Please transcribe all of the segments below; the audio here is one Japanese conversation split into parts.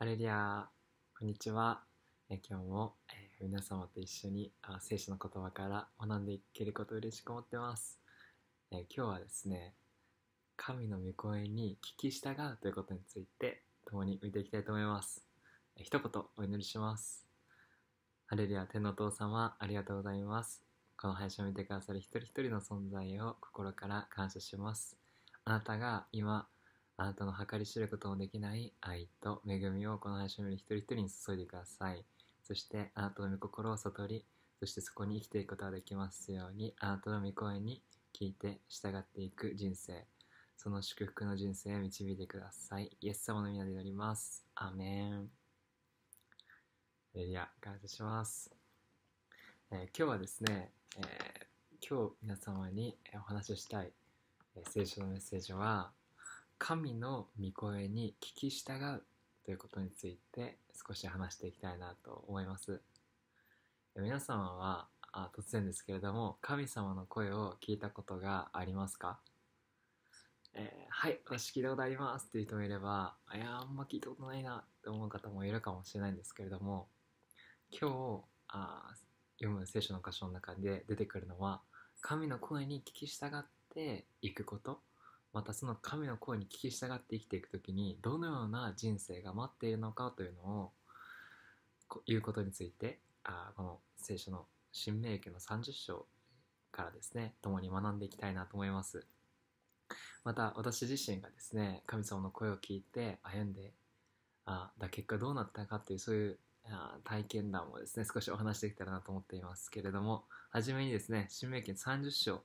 アレリア、こんにちは。え今日も、え皆様と一緒にあ聖書の言葉から学んでいけることを嬉しく思ってます。え今日はですね、神の御声に聞き従うということについて共に見ていきたいと思います。え一言お祈りします。アレリア、天のお父様、ありがとうございます。この配信を見てくださる一人一人の存在を心から感謝します。あなたが今、あなたの計り知ることのできない愛と恵みをこの配信より一人一人に注いでください。そしてあなたの御心を悟り、そしてそこに生きていくことができますように、あなたの御声に聞いて従っていく人生、その祝福の人生へ導いてください。イエス様の皆で祈ります。アメン。エリア、感謝します。えー、今日はですね、えー、今日皆様にお話ししたい、えー、聖書のメッセージは、神の御声に聞き従うということについて少し話していきたいなと思います皆様はあ突然ですけれども神様の声を聞いたことがありますかえー、はい私聞いたことありますっていう人もいればいやあんま聞いたことないなって思う方もいるかもしれないんですけれども今日あ読む聖書の箇所の中で出てくるのは神の声に聞き従っていくことまたその神の声に聞き従って生きていく時にどのような人生が待っているのかというのをいうことについてあこの聖書の「神明記の30章からですね共に学んでいきたいなと思いますまた私自身がですね神様の声を聞いて歩んであだ結果どうなったかというそういうあ体験談をですね少しお話しできたらなと思っていますけれども初めにですね「神明記の30章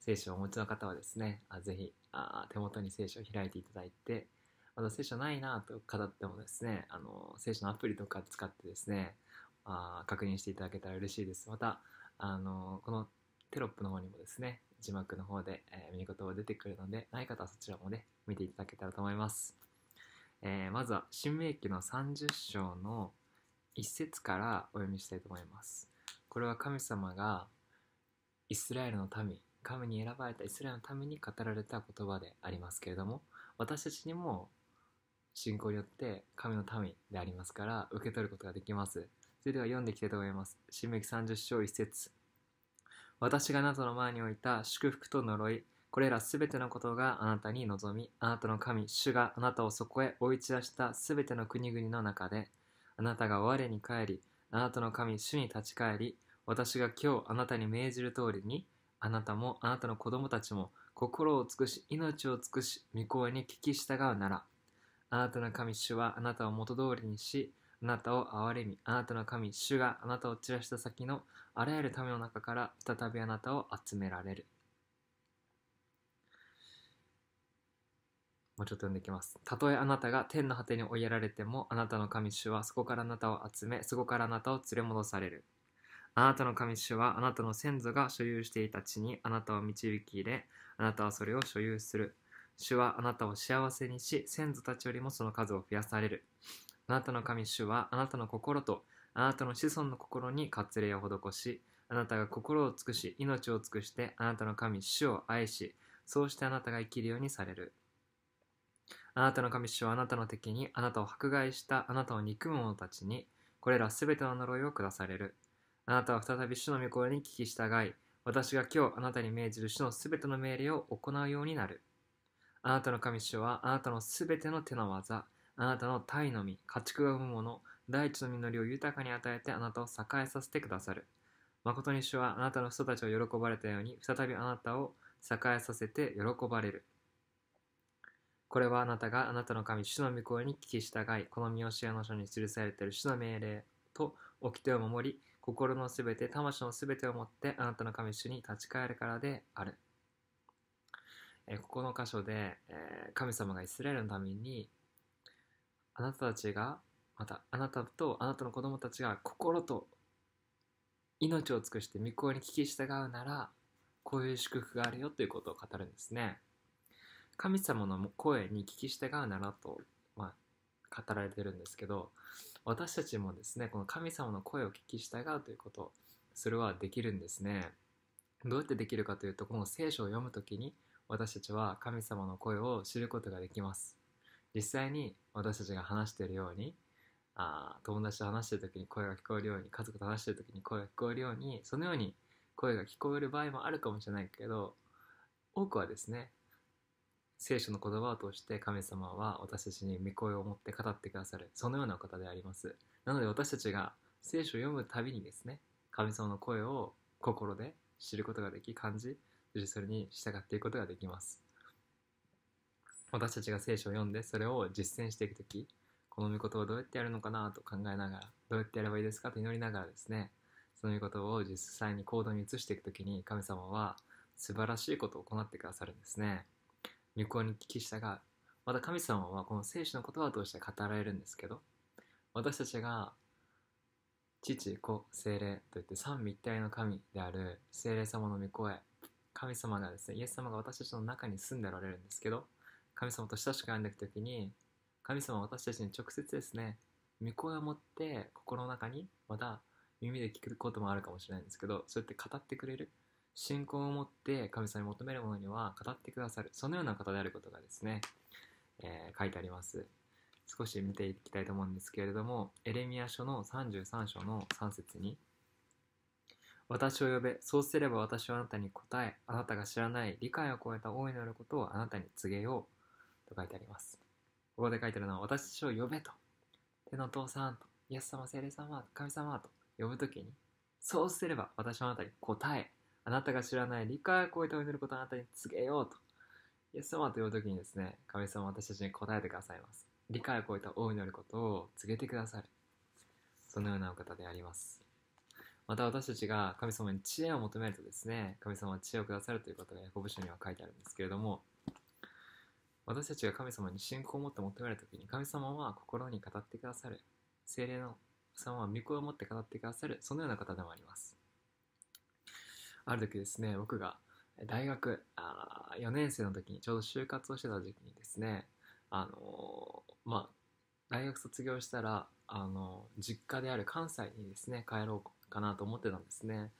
聖書をお持ちの方はですねあぜひあ手元に聖書を開いていただいてまだ聖書ないなと語ってもですねあの聖書のアプリとか使ってですねあ確認していただけたら嬉しいですまたあのこのテロップの方にもですね字幕の方で、えー、見事が出てくるのでない方はそちらもね見ていただけたらと思います、えー、まずは新明記の30章の1節からお読みしたいと思いますこれは神様がイスラエルの民神に選ばれたイスラエルのために語られた言葉でありますけれども私たちにも信仰によって神の民でありますから受け取ることができますそれでは読んでいきたいと思います新明30章1節私があなたの前に置いた祝福と呪いこれらすべてのことがあなたに望みあなたの神主があなたをそこへ追い散らしたすべての国々の中であなたが我に帰りあなたの神主に立ち返り私が今日あなたに命じる通りにあなたもあなたの子供たちも心を尽くし命を尽くし御声に聞き従うならあなたの神主はあなたを元通りにしあなたを憐れみあなたの神主があなたを散らした先のあらゆる民の中から再びあなたを集められるもうちょっと読んでいきます。たとえあなたが天の果てに追いやられても、あなたの神主はそこからあなたを集め、そこからあなたを連れ戻される。あなたの神主はあなたの先祖が所有していた地にあなたを導き入れ、あなたはそれを所有する。主はあなたを幸せにし、先祖たちよりもその数を増やされる。あなたの神主はあなたの心とあなたの子孫の心に割礼を施し、あなたが心を尽くし、命を尽くして、あなたの神主を愛し、そうしてあなたが生きるようにされる。あなたの神主はあなたの敵に、あなたを迫害したあなたを憎む者たちに、これらすべての呪いを下される。あなたは再び主の御声に聞き従い、私が今日あなたに命じる主のすべての命令を行うようになる。あなたの神主はあなたのすべての手の技、あなたの体の実、家畜が生むもの、大地の実りを豊かに与えてあなたを栄えさせてくださる。誠に主はあなたの人たちを喜ばれたように、再びあなたを栄えさせて喜ばれる。これはあなたがあなたの神、主の御声に聞き従い、この見教えの書に記されている主の命令と掟を守り、心のすべて、魂のすべてを持ってあなたの神主に立ち返るからである。えここの箇所で、え神様がイスラエルのために、あなたたちが、またあなたとあなたの子供たちが心と命を尽くして御声に聞き従うなら、こういう祝福があるよということを語るんですね。神様の声に聞き従うならと語られてるんですけど私たちもですねこの神様の声を聞き従うということそれはできるんですねどうやってできるかというとこの聖書を読む時に私たちは神様の声を知ることができます実際に私たちが話しているようにあ友達と話してる時に声が聞こえるように家族と話してる時に声が聞こえるようにそのように声が聞こえる場合もあるかもしれないけど多くはですね聖書の言葉を通して神様は私たちに御声を持って語ってくださるそのようなお方でありますなので私たちが聖書を読むたびにですね神様の声を心で知ることができ感じそしてそれに従っていくことができます私たちが聖書を読んでそれを実践していく時この御事をどうやってやるのかなと考えながらどうやってやればいいですかと祈りながらですねその御事を実際に行動に移していく時に神様は素晴らしいことを行ってくださるんですね入校に聞きしたがまた神様はこの聖書の言葉を通して語られるんですけど私たちが父子精霊といって三位一体の神である精霊様の御声神様がですねイエス様が私たちの中に住んでおられるんですけど神様と親しく歩んでいく時に神様は私たちに直接ですね御声を持って心の中にまた耳で聞くこともあるかもしれないんですけどそうやって語ってくれる信仰を持って神様に求めるものには語ってくださるそのような方であることがですね、えー、書いてあります少し見ていきたいと思うんですけれどもエレミア書の33章の3節に「私を呼べそうすれば私はあなたに答えあなたが知らない理解を超えた大いなることをあなたに告げよう」と書いてありますここで書いてあるのは「私を呼べ」と「手の父さん」と「イエス様聖霊様」神様と呼ぶときにそうすれば私はあなたに答えあなたが知らない理解を超えた祈ることをあなたに告げようと。イエス様という時にですね、神様は私たちに答えてくださいます。理解を超えた大いなることを告げてくださる。そのようなお方であります。また私たちが神様に知恵を求めるとですね、神様は知恵をくださるということがヤコブ書には書いてあるんですけれども、私たちが神様に信仰を持って求めるときに、神様は心に語ってくださる。精霊の様は御声を持って語ってくださる。そのような方でもあります。ある時ですね僕が大学あ4年生の時にちょうど就活をしてた時期にですねあのー、まあ大学卒業したらあの実家である関西にですね帰ろうかなと思ってたんですね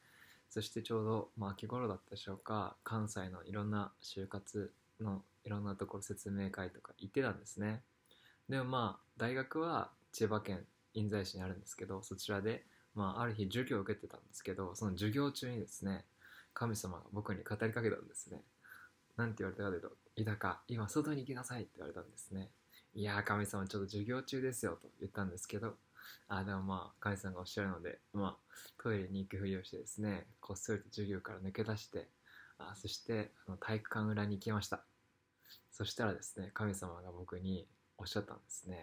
そしてちょうど、まあ、秋頃だったでしょうか関西のいろんな就活のいろんなところ説明会とか行ってたんですねでもまあ大学は千葉県印西市にあるんですけどそちらで、まあ、ある日授業を受けてたんですけどその授業中にですね神様が僕に語りかけたんですね。なんて言われたかというと、豊か、今外に行きなさいって言われたんですね。いやー、神様ちょっと授業中ですよと言ったんですけど、あでもまあ、神様がおっしゃるので、まあ、トイレに行くふりをしてですね、こっそりと授業から抜け出して、あそしてあの体育館裏に行きました。そしたらですね、神様が僕におっしゃったんですね。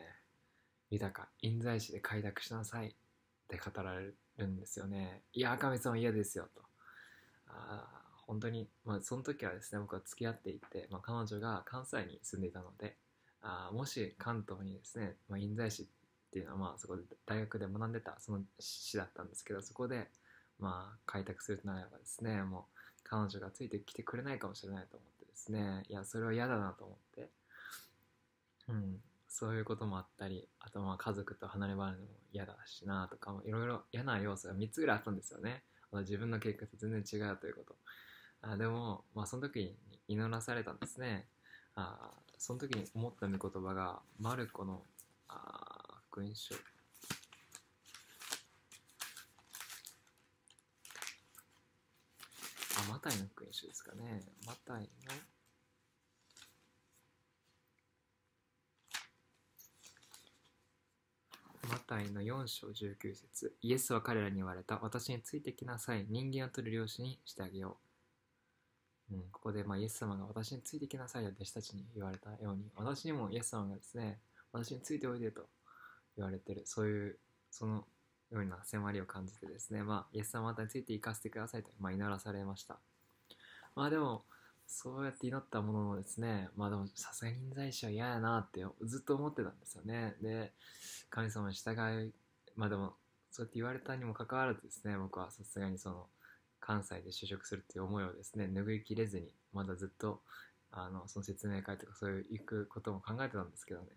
豊か、印西市で開拓しなさいって語られるんですよね。いや、神様嫌ですよと。あ本当に、まあ、その時はですね僕は付き合っていて、まあ、彼女が関西に住んでいたのであもし関東にですね、まあ、印西市っていうのはまあそこで大学で学んでたその市だったんですけどそこでまあ開拓するとなればですねもう彼女がついてきてくれないかもしれないと思ってですねいやそれは嫌だなと思ってうんそういうこともあったりあとまあ家族と離れ離れも嫌だしなとかいろいろ嫌な要素が3つぐらいあったんですよねまあ、自分の結果と全然違うということあでも、まあ、その時に祈らされたんですねあその時に思った御言葉がマルコのあ福音書あマタイの福音書ですかねマタイのマタイの4章19節イエスは彼らに言われた私についてきなさい人間を取る漁師にしてあげよう、うん、ここでまあイエス様が私についてきなさいと弟子たちに言われたように私にもイエス様がですね私についておいでと言われてるそういうそのような迫りを感じてですねまあイエス様について行かせてくださいと、まあ、祈らされましたまあでもそうやって祈ったもののですね、まあでも、さすがに臨済は嫌やなってずっと思ってたんですよね。で、神様に従い、まあでも、そうやって言われたにもかかわらずですね、僕はさすがにその、関西で就職するっていう思いをですね、拭いきれずに、まだずっと、あの、その説明会とかそういう行くことも考えてたんですけどね。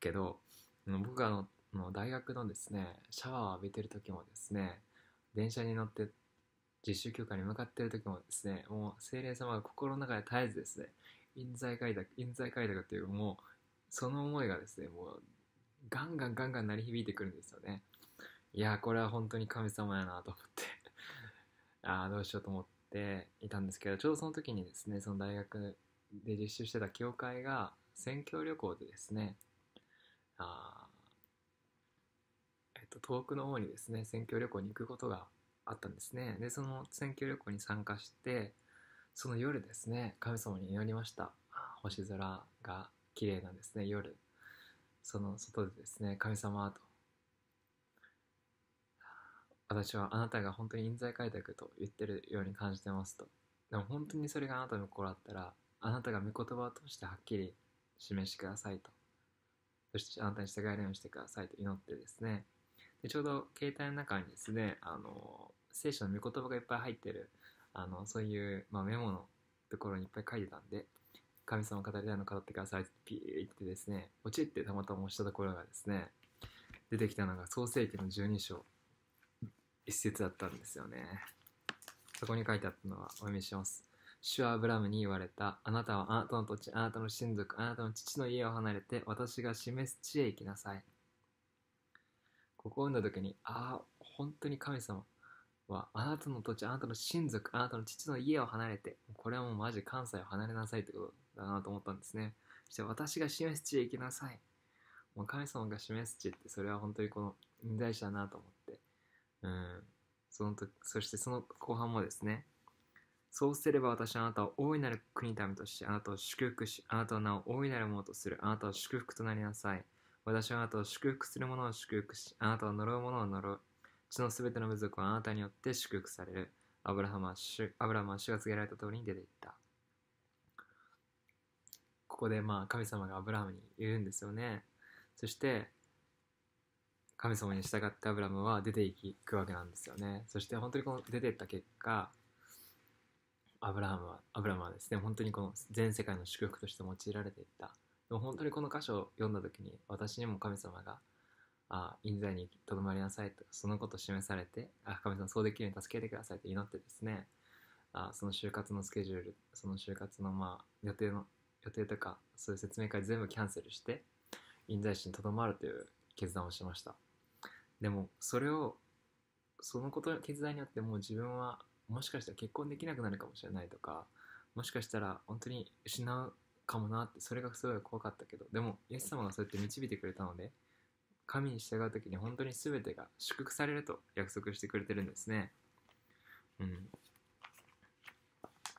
けど、僕があの、大学のですね、シャワーを浴びてる時もですね、電車に乗って実習教科に向かっている時もですね、もう精霊様が心の中で絶えずですね、印材開拓、印材開拓っていう、もう、その思いがですね、もう、ガンガンガンガン鳴り響いてくるんですよね。いやこれは本当に神様やなと思って ああ、どうしようと思っていたんですけど、ちょうどその時にですね、その大学で実習してた教会が、宣教旅行でですね、あえっと、遠くの方にですね、宣教旅行に行くことがあったんですねでその選挙旅行に参加してその夜ですね神様に祈りました星空が綺麗なんですね夜その外でですね神様と私はあなたが本当に印材開拓と言ってるように感じてますとでも本当にそれがあなたの心だったらあなたが御言葉を通してはっきり示してくださいとそしてあなたに従えるようにしてくださいと祈ってですねでちょうど携帯の中にですねあの聖書の御言葉がいっぱい入ってるあのそういう、まあ、メモのところにいっぱい書いてたんで神様語りたいの語ってくださいってピーってですね落ちてたまたま押したところがですね出てきたのが創世記の12章一節だったんですよねそこに書いてあったのはお読みします主はアブラムに言われた。あなたはあなたの土地、あなたの親族、あなたの父の家を離れて、私が示す地へ行きなさい。ここを読んだ時に、ああ、本当に神様、は、あなたの土地、あなたの親族、あなたの父の家を離れて、これはもうマジ関西を離れなさいってことだなと思ったんですね。そして私が示す地へ行きなさい。もう神様が示す地って、それは本当にこの人材者だなと思って。うん。その時、そしてその後半もですね、そうすれば私はあなたを大いなる国民として、あなたを祝福し、あなたの名を大いなるものとする、あなたを祝福となりなさい。私はあなたを祝福する者を祝福し、あなたを呪う者を呪そのすべての部族はあなたによって祝福される。アブラハムは主アブラハムは主が告げられた通りに出ていった。ここでまあ神様がアブラハムに言うんですよね。そして神様に従ってアブラムは出ていくわけなんですよね。そして本当にこの出ていった結果、アブラハムは、アブラムはですね、本当にこの全世界の祝福として用いられていった。でも本当にこの箇所を読んだ時に、私にも神様があ印材にとどまりなさいとそのことを示されてあ神様そうできるように助けてくださいと祈ってですねあその就活のスケジュールその就活のまあ予定の予定とかそういう説明会全部キャンセルして印材市にとどまるという決断をしましたでもそれをそのこと決断によってもう自分はもしかしたら結婚できなくなるかもしれないとかもしかしたら本当に失うかもなってそれがすごい怖かったけどでもイエス様がそうやって導いてくれたので神に従う時に本当に全てが祝福されると約束してくれてるんですね。うん、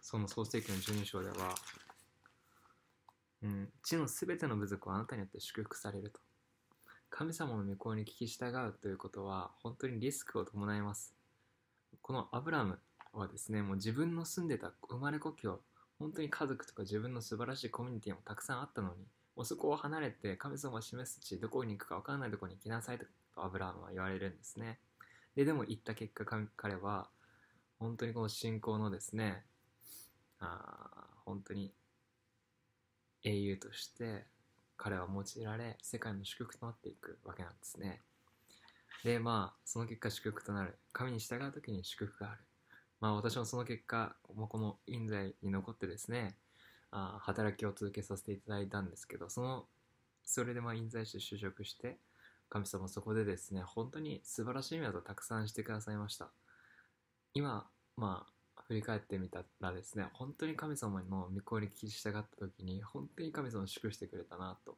その創世記の12章では、うん、地の全ての部族はあなたによって祝福されると。神様の御声に聞き従うということは本当にリスクを伴います。このアブラムはですね、もう自分の住んでた生まれ故郷、本当に家族とか自分の素晴らしいコミュニティもたくさんあったのに、もうそこを離れて神様を示す地、どこに行くか分からないところに行きなさいとアブラハムは言われるんですね。で、でも行った結果、彼は、本当にこの信仰のですね、あ本当に英雄として彼は用いられ、世界の祝福となっていくわけなんですね。で、まあ、その結果祝福となる。神に従う時に祝福がある。まあ、私もその結果、もうこの印材に残ってですね、あ働きを続けさせていただいたんですけどそのそれでまあ印西市で就職して神様そこでですね本当に素晴らしい宮をたくさんしてくださいました今まあ振り返ってみたらですね本当に神様の御声に聞き従った時に本当に神様を祝してくれたなと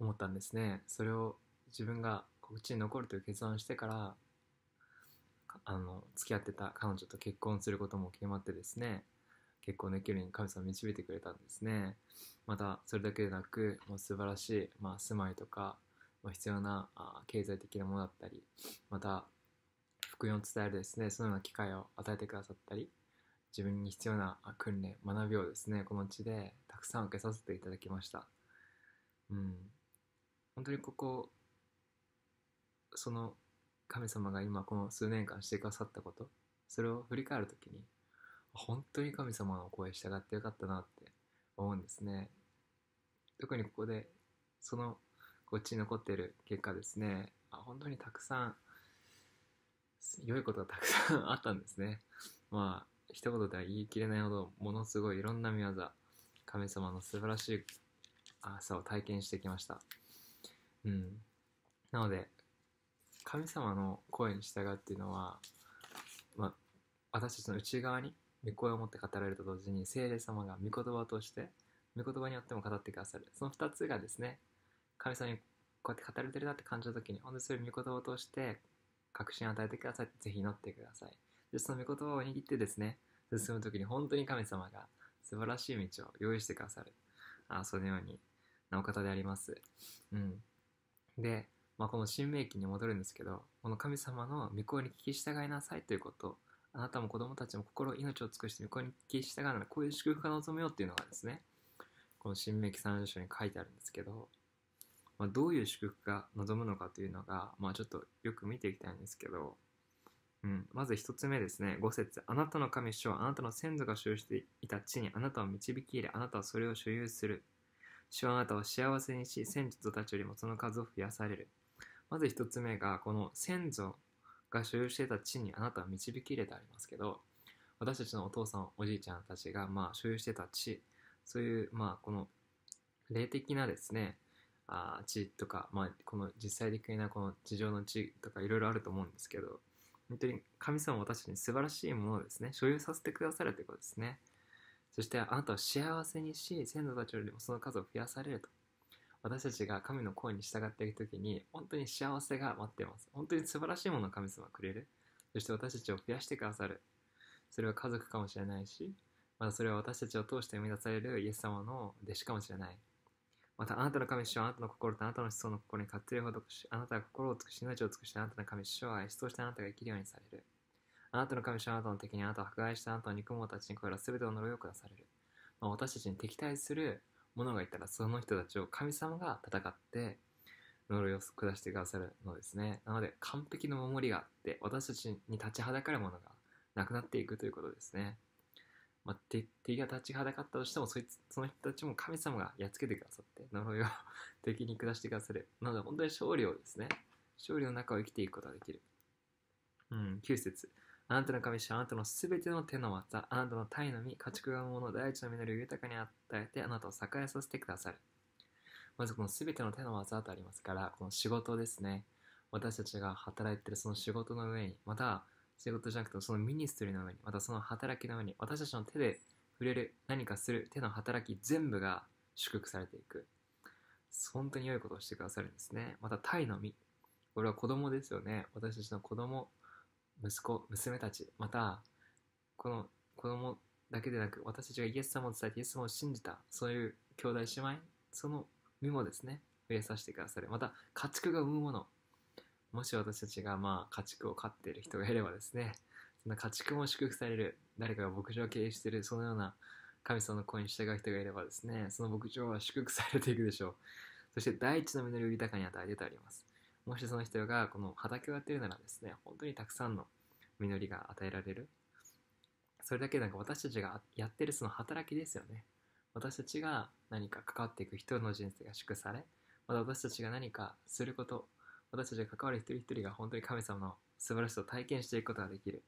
思ったんですねそれを自分がこっちに残るという決断をしてからあの付き合ってた彼女と結婚することも決まってですね結構できるに神様導いてくれたんですねまたそれだけでなくもう素晴らしい、まあ、住まいとか、まあ、必要なあ経済的なものだったりまた福音を伝えるですねそのような機会を与えてくださったり自分に必要な訓練学びをですねこの地でたくさん受けさせていただきましたうん本当にここその神様が今この数年間してくださったことそれを振り返る時に本当に神様の声従ってよかったなって思うんですね特にここでそのこっちに残ってる結果ですねあ本当にたくさん良いことがたくさんあったんですねまあ一言では言い切れないほどものすごいいろんな見業神様の素晴らしい朝を体験してきましたうんなので神様の声に従うっていうのは、まあ、私たちの内側に御声をもって語られると同時に聖霊様が御言葉を通して御言葉によっても語ってくださるその2つがですね神様にこうやって語られてるなって感じた時に本当にそれを御言葉を通して確信を与えてくださいぜひ祈ってくださいでその御言葉を握ってですね進む時に本当に神様が素晴らしい道を用意してくださるあそのようになお方でありますうんで、まあ、この神明記に戻るんですけどこの神様の御声に聞き従いなさいということあなたも子供たちも心、命を尽くして御子に帰したがらなこういう祝福が望むよっていうのがですね、この新明記3章に書いてあるんですけど、まあ、どういう祝福が望むのかというのが、まあ、ちょっとよく見ていきたいんですけど、うん、まず1つ目ですね、5節あなたの神主はあなたの先祖が所有していた地にあなたを導き入れ、あなたはそれを所有する。主はあなたを幸せにし、先祖たちよりもその数を増やされる。まず1つ目が、この先祖が所有していた地にあなたは導き入れてありますけど私たちのお父さんおじいちゃんたちがまあ所有してた地そういうまあこの霊的なですねあ地とか、まあ、この実際的なこの地上の地とかいろいろあると思うんですけど本当に神様私たちに素晴らしいものをですね所有させてくださるということですねそしてあなたを幸せにし先祖たちよりもその数を増やされると私たちが神の声に従っている時に本当に幸せが待ってます本当に素晴らしいものを神様くれるそして私たちを増やしてくださるそれは家族かもしれないしまたそれは私たちを通して生み出されるイエス様の弟子かもしれないまたあなたの神主はあなたの心とあなたの思想の心に勝手を施しあなたが心を尽くし命を尽くしてあなたの神主は愛しそしてあなたが生きるようにされるあなたの神主はあなたの敵にあなたを迫害したあなたの憎者たちにこれら全てを呪いを下される、まあ、私たちに敵対する者がいたらその人たちを神様が戦って呪いを下してくださるのですねなので完璧の守りがあって私たちに立ちはだかるものがなくなっていくということですね、まあ、敵が立ちはだかったとしてもそいつその人たちも神様がやっつけてくださって呪いを 敵に下してくださるなので本当に勝利をですね勝利の中を生きていくことができるうん9節あなたの神主はあなたのすべての手の技、あなたの体の実、家畜がもの、大地の実りを豊かに与えて、あなたを栄えさせてくださる。まずこのすべての手の技とありますから、この仕事ですね。私たちが働いているその仕事の上に、また仕事じゃなくてそのミニストリーの上に、またその働きの上に、私たちの手で触れる、何かする手の働き全部が祝福されていく。本当に良いことをしてくださるんですね。また、タイの実。これは子供ですよね。私たちの子供息子娘たちまたこの子供だけでなく私たちがイエス様を伝えてイエス様を信じたそういう兄弟姉妹その身もですね増えさせてくださるまた家畜が産むものもし私たちがまあ家畜を飼っている人がいればですねそ家畜も祝福される誰かが牧場を経営しているそのような神様の声に従う人がいればですねその牧場は祝福されていくでしょうそして第一の実りを豊かに与えてありますもしその人がこの畑をやってるならですね本当にたくさんの実りが与えられるそれだけなんか私たちがやってるその働きですよね私たちが何か関わっていく人の人生が祝されまた私たちが何かすること私たちが関わる一人一人が本当に神様の素晴らしさを体験していくことができる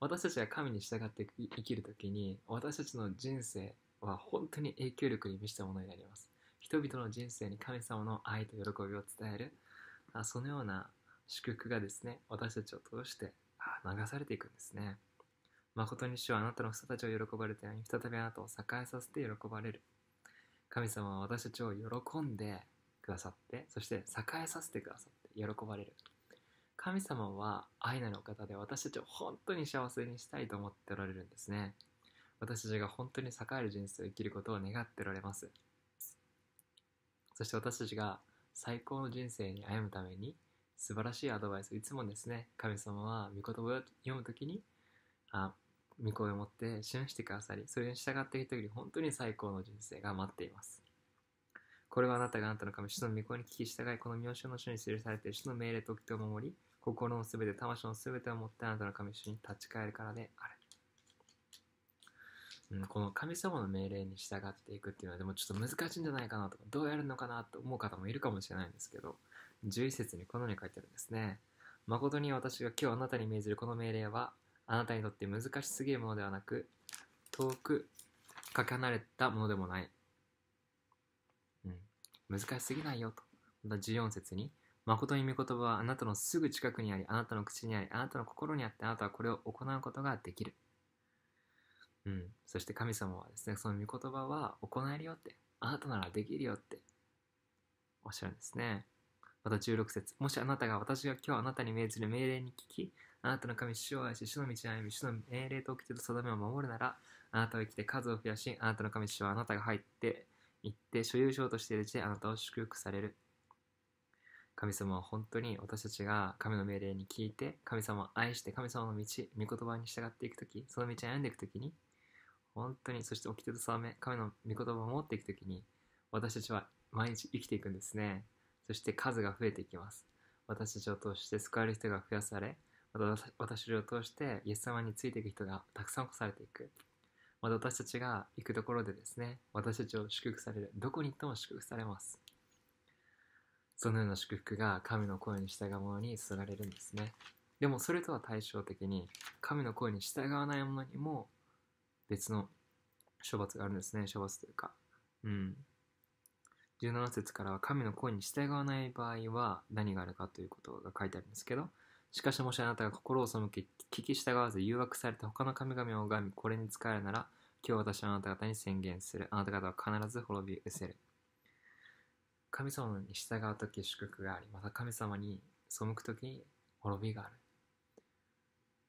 私たちが神に従って生きる時に私たちの人生は本当に影響力に満ちたものになります人々の人生に神様の愛と喜びを伝えるあそのような祝福がですね私たちを通して流されていくんですね誠に主はあなたの人たちを喜ばれたように再びあなたを栄えさせて喜ばれる神様は私たちを喜んでくださってそして栄えさせてくださって喜ばれる神様は愛なるお方で私たちを本当に幸せにしたいと思っておられるんですね私たちが本当に栄える人生を生きることを願っておられますそして私たちが最高の人生に歩むために素晴らしいアドバイスいつもですね神様は御言葉を読む時にあ御声を持って示してくださりそれに従っている時に本当に最高の人生が待っていますこれはあなたがあなたの神主の御声に聞き従いこの妙称の主に記されている主の命令と人を守り心のすべて魂のすべてを持ってあなたの神主に立ち返るからであるうん、この神様の命令に従っていくっていうのはでもちょっと難しいんじゃないかなとかどうやるのかなと思う方もいるかもしれないんですけど11節にこのように書いてあるんですね誠に私が今日あなたに命ずるこの命令はあなたにとって難しすぎるものではなく遠くかけ離れたものでもない、うん、難しすぎないよとまた14節に誠に御言葉はあなたのすぐ近くにありあなたの口にありあなたの心にあってあなたはこれを行うことができるうん、そして神様はですねその御言葉は行えるよってあなたならできるよっておっしゃるんですねまた16節もしあなたが私が今日あなたに命じる命令に聞きあなたの神主を愛し主の道を歩み主の命令と起きいる定めを守るならあなたは生きて数を増やしあなたの神主はあなたが入っていって所有しようとしているうちであなたを祝福される神様は本当に私たちが神の命令に聞いて神様を愛して神様の道御言葉に従っていく時その道を歩んでいく時に本当に、そして掟とさめ、神の御言葉を持っていくときに、私たちは毎日生きていくんですね。そして数が増えていきます。私たちを通して救われる人が増やされ、また私たちを通してイエス様についていく人がたくさん起こされていく。また私たちが行くところでですね、私たちを祝福される。どこに行っても祝福されます。そのような祝福が神の声に従う者に注がれるんですね。でもそれとは対照的に、神の声に従わない者にも別の処罰があるんですね。処罰というか。うん。17節からは神の声に従わない場合は何があるかということが書いてあるんですけど、しかしもしあなたが心を背け、聞き従わず誘惑された他の神々を拝み、これに使えるなら、今日私はあなた方に宣言する。あなた方は必ず滅び失せる。神様に従うとき祝福があり、また神様に背くときに滅びがある。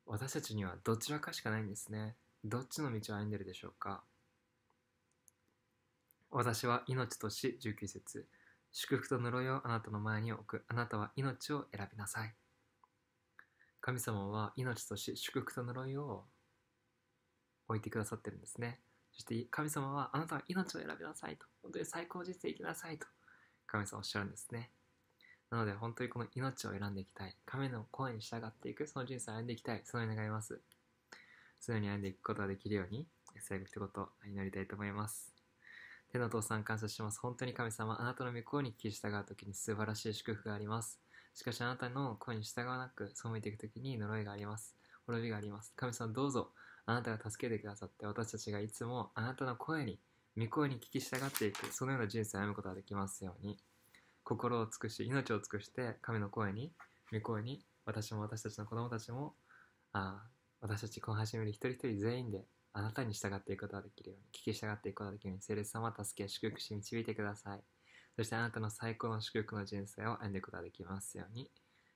私たちにはどちらかしかないんですね。どっちの道を歩んでるでしょうか私は命とし19節祝福と呪いをあなたの前に置くあなたは命を選びなさい神様は命とし祝福と呪いを置いてくださってるんですねそして神様はあなたは命を選びなさいと本当に最高人生生きなさいと神様おっしゃるんですねなので本当にこの命を選んでいきたい神の声に従っていくその人生を歩んでいきたいそのように願います素直に歩んでいくことができるように、最後一言祈りたいと思います。天のお父さん感謝します。本当に神様、あなたの御声に聞き従うときに素晴らしい祝福があります。しかしあなたの声に従わなく背いていくときに呪いがあります。滅びがあります。神様どうぞ、あなたが助けてくださって、私たちがいつもあなたの声に、御声に聞き従っていく、そのような人生を歩むことができますように。心を尽くし、命を尽くして、神の声に、御声に、私も私たちの子供たちも、あ私たちこの始める一人一人全員であなたに従っていくことができるように、聞き従っていくことができるように、聖霊様を助け、祝福し導いてください。そしてあなたの最高の祝福の人生を歩んでいくことができますように、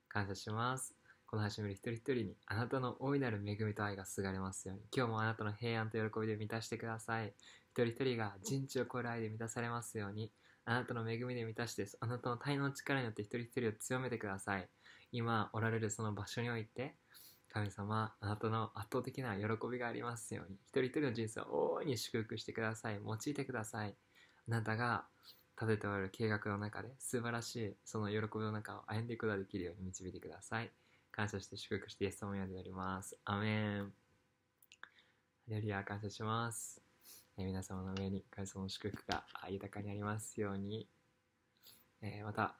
感謝します。この始める一人一人に、あなたの大いなる恵みと愛がすがれますように、今日もあなたの平安と喜びで満たしてください。一人一人が人知を超える愛で満たされますように、あなたの恵みで満たして、あなたの体の力によって一人一人を強めてください。今おられるその場所において、神様、あなたの圧倒的な喜びがありますように、一人一人の人生を大いに祝福してください。用いてください。あなたが立てておられる計画の中で、素晴らしい、その喜びの中を歩んでいくことができるように導いてください。感謝して祝福して、イエス様を呼んでおります。アメン。ハレル感謝します。えー、皆様の上に、神様の祝福が豊かにありますように。えー、また、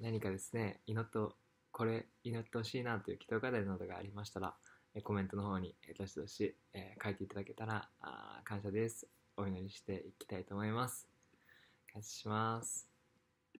何かですね、祈っこれ祈ってほしいなという祈祷課題などがありましたら、えコメントの方に、えどしどし、え書いていただけたらあ感謝です。お祈りしていきたいと思います。感謝します。